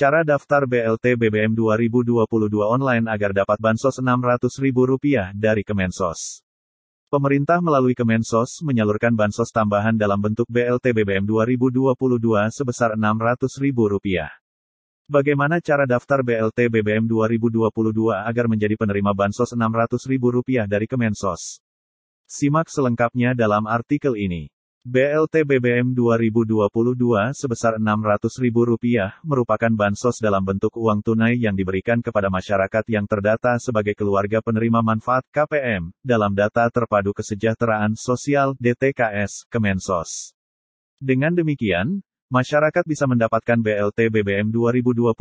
Cara daftar BLT BBM 2022 online agar dapat bansos Rp600.000 dari Kemensos. Pemerintah melalui Kemensos menyalurkan bansos tambahan dalam bentuk BLT BBM 2022 sebesar Rp600.000. Bagaimana cara daftar BLT BBM 2022 agar menjadi penerima bansos Rp600.000 dari Kemensos? Simak selengkapnya dalam artikel ini. BLT BBM 2022 sebesar Rp600.000 merupakan bansos dalam bentuk uang tunai yang diberikan kepada masyarakat yang terdata sebagai keluarga penerima manfaat KPM dalam data terpadu kesejahteraan sosial DTKS Kemensos. Dengan demikian, masyarakat bisa mendapatkan BLT BBM 2022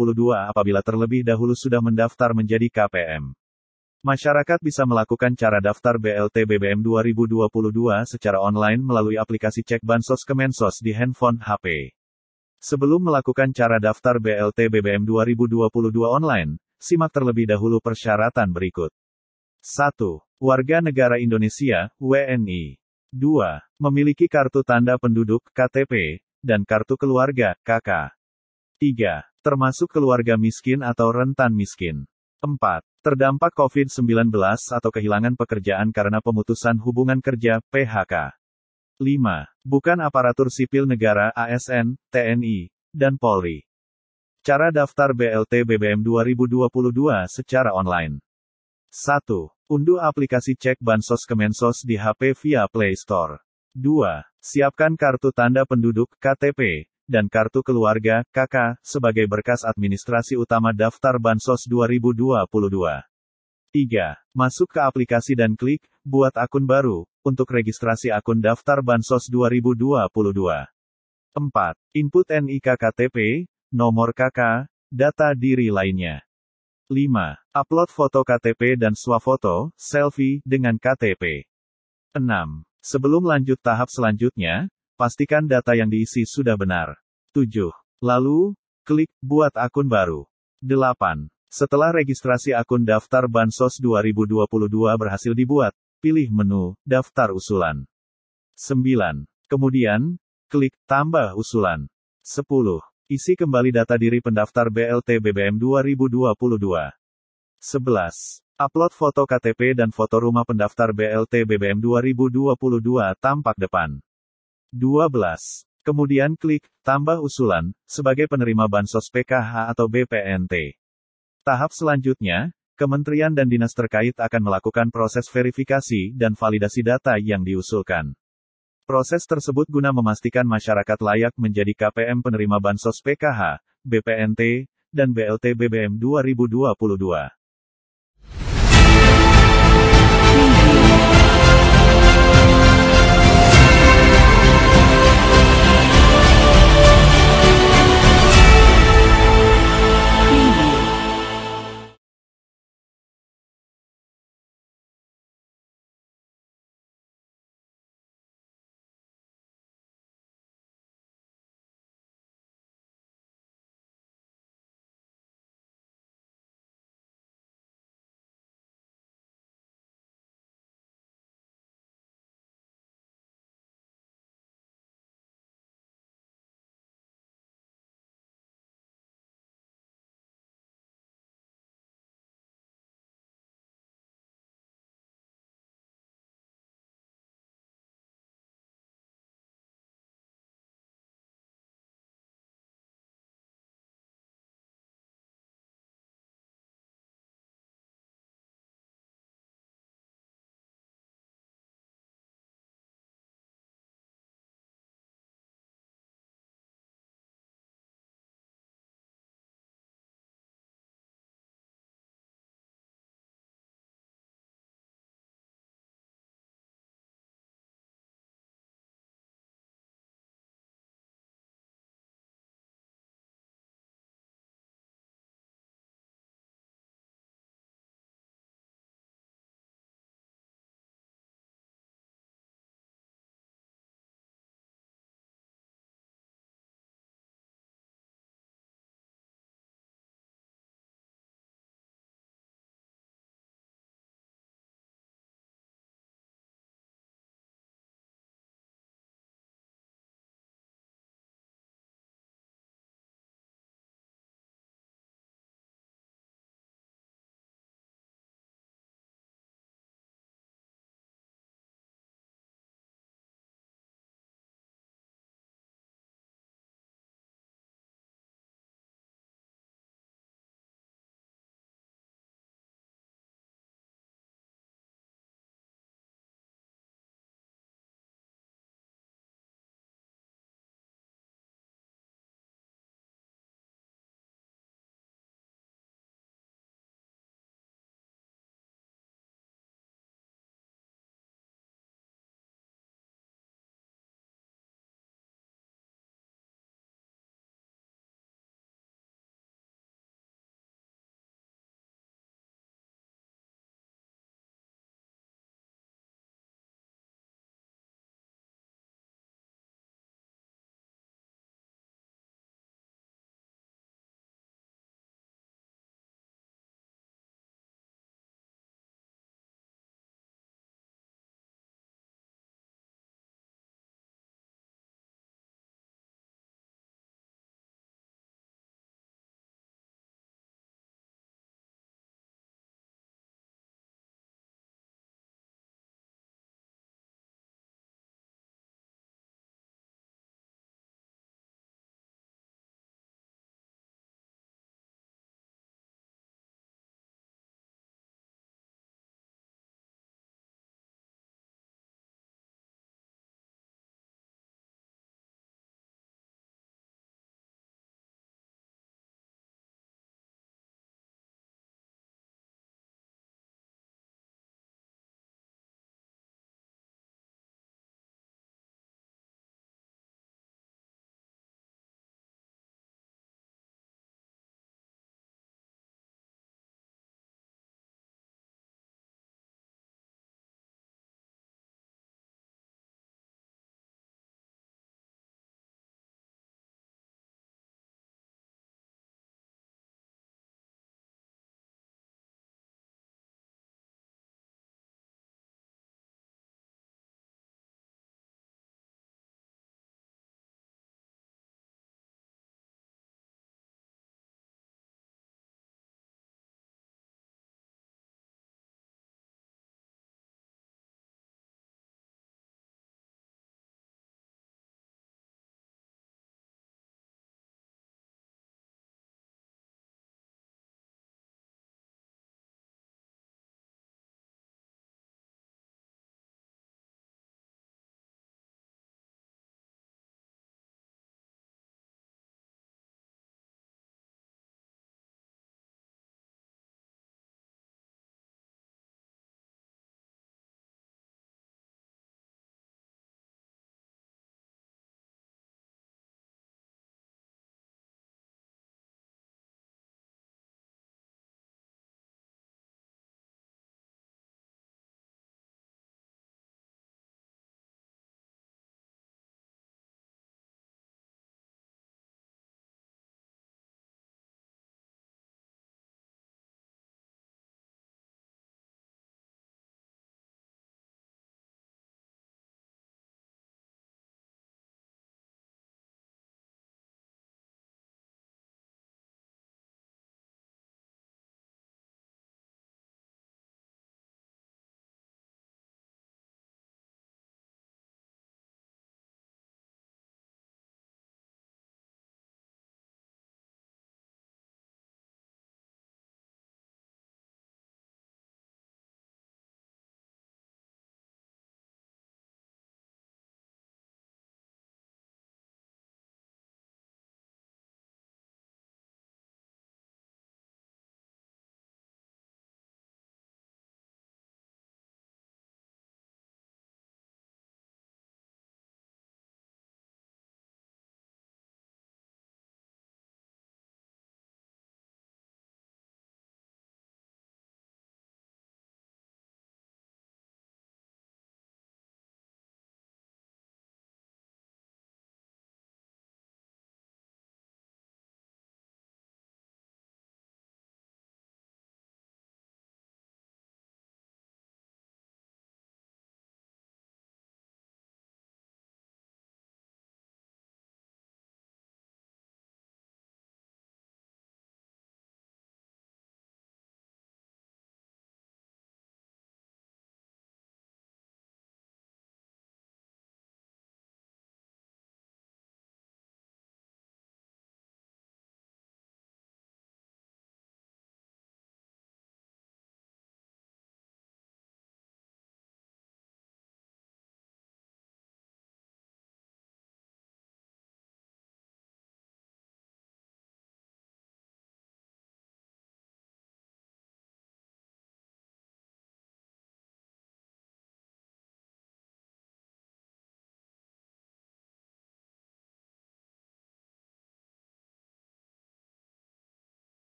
apabila terlebih dahulu sudah mendaftar menjadi KPM. Masyarakat bisa melakukan cara daftar BLT BBM 2022 secara online melalui aplikasi Cek Bansos Kemensos di handphone HP. Sebelum melakukan cara daftar BLT BBM 2022 online, simak terlebih dahulu persyaratan berikut. 1. Warga negara Indonesia, WNI. 2. Memiliki kartu tanda penduduk, KTP, dan kartu keluarga, KK. 3. Termasuk keluarga miskin atau rentan miskin. 4. Terdampak COVID-19 atau kehilangan pekerjaan karena pemutusan hubungan kerja, PHK. 5. Bukan aparatur sipil negara ASN, TNI, dan Polri. Cara daftar BLT BBM 2022 secara online. 1. Unduh aplikasi cek Bansos Kemensos di HP via Play Store. 2. Siapkan kartu tanda penduduk KTP dan kartu keluarga, KK, sebagai berkas administrasi utama daftar Bansos 2022. 3. Masuk ke aplikasi dan klik Buat akun baru untuk registrasi akun daftar Bansos 2022. 4. Input NIK KTP, nomor KK, data diri lainnya. 5. Upload foto KTP dan swafoto, selfie, dengan KTP. 6. Sebelum lanjut tahap selanjutnya, Pastikan data yang diisi sudah benar. 7. Lalu, klik Buat akun baru. 8. Setelah registrasi akun daftar Bansos 2022 berhasil dibuat, pilih menu Daftar usulan. 9. Kemudian, klik Tambah usulan. 10. Isi kembali data diri pendaftar BLT BBM 2022. 11. Upload foto KTP dan foto rumah pendaftar BLT BBM 2022 tampak depan. 12. Kemudian klik tambah usulan sebagai penerima bansos PKH atau BPNT. Tahap selanjutnya, kementerian dan dinas terkait akan melakukan proses verifikasi dan validasi data yang diusulkan. Proses tersebut guna memastikan masyarakat layak menjadi KPM penerima bansos PKH, BPNT, dan BLT BBM 2022.